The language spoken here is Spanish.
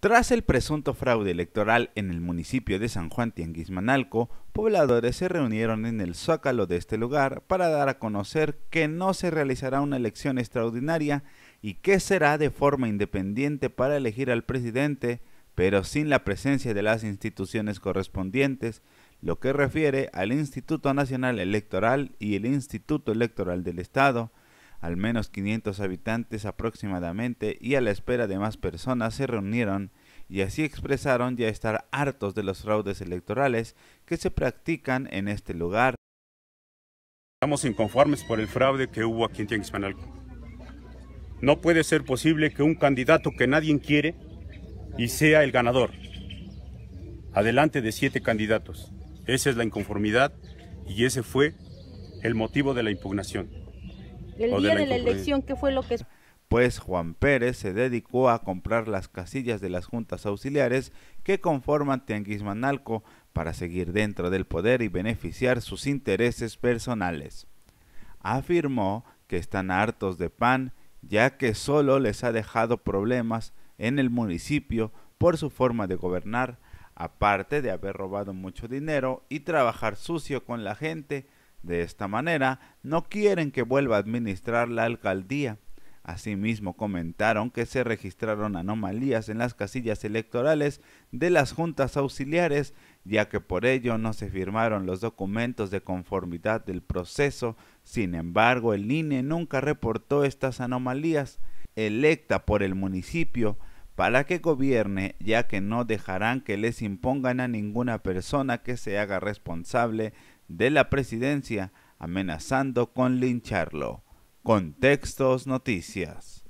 Tras el presunto fraude electoral en el municipio de San Juan Tianguismanalco, pobladores se reunieron en el zócalo de este lugar para dar a conocer que no se realizará una elección extraordinaria y que será de forma independiente para elegir al presidente, pero sin la presencia de las instituciones correspondientes, lo que refiere al Instituto Nacional Electoral y el Instituto Electoral del Estado, al menos 500 habitantes aproximadamente y a la espera de más personas se reunieron y así expresaron ya estar hartos de los fraudes electorales que se practican en este lugar. Estamos inconformes por el fraude que hubo aquí en Tianguispanalco. No puede ser posible que un candidato que nadie quiere y sea el ganador. Adelante de siete candidatos. Esa es la inconformidad y ese fue el motivo de la impugnación. El día de la, elección, ¿qué fue lo que... Pues Juan Pérez se dedicó a comprar las casillas de las juntas auxiliares que conforman Manalco para seguir dentro del poder y beneficiar sus intereses personales. Afirmó que están hartos de PAN ya que solo les ha dejado problemas en el municipio por su forma de gobernar, aparte de haber robado mucho dinero y trabajar sucio con la gente de esta manera, no quieren que vuelva a administrar la alcaldía. Asimismo, comentaron que se registraron anomalías en las casillas electorales de las juntas auxiliares, ya que por ello no se firmaron los documentos de conformidad del proceso. Sin embargo, el INE nunca reportó estas anomalías, electa por el municipio para que gobierne, ya que no dejarán que les impongan a ninguna persona que se haga responsable de la presidencia amenazando con lincharlo. Contextos Noticias.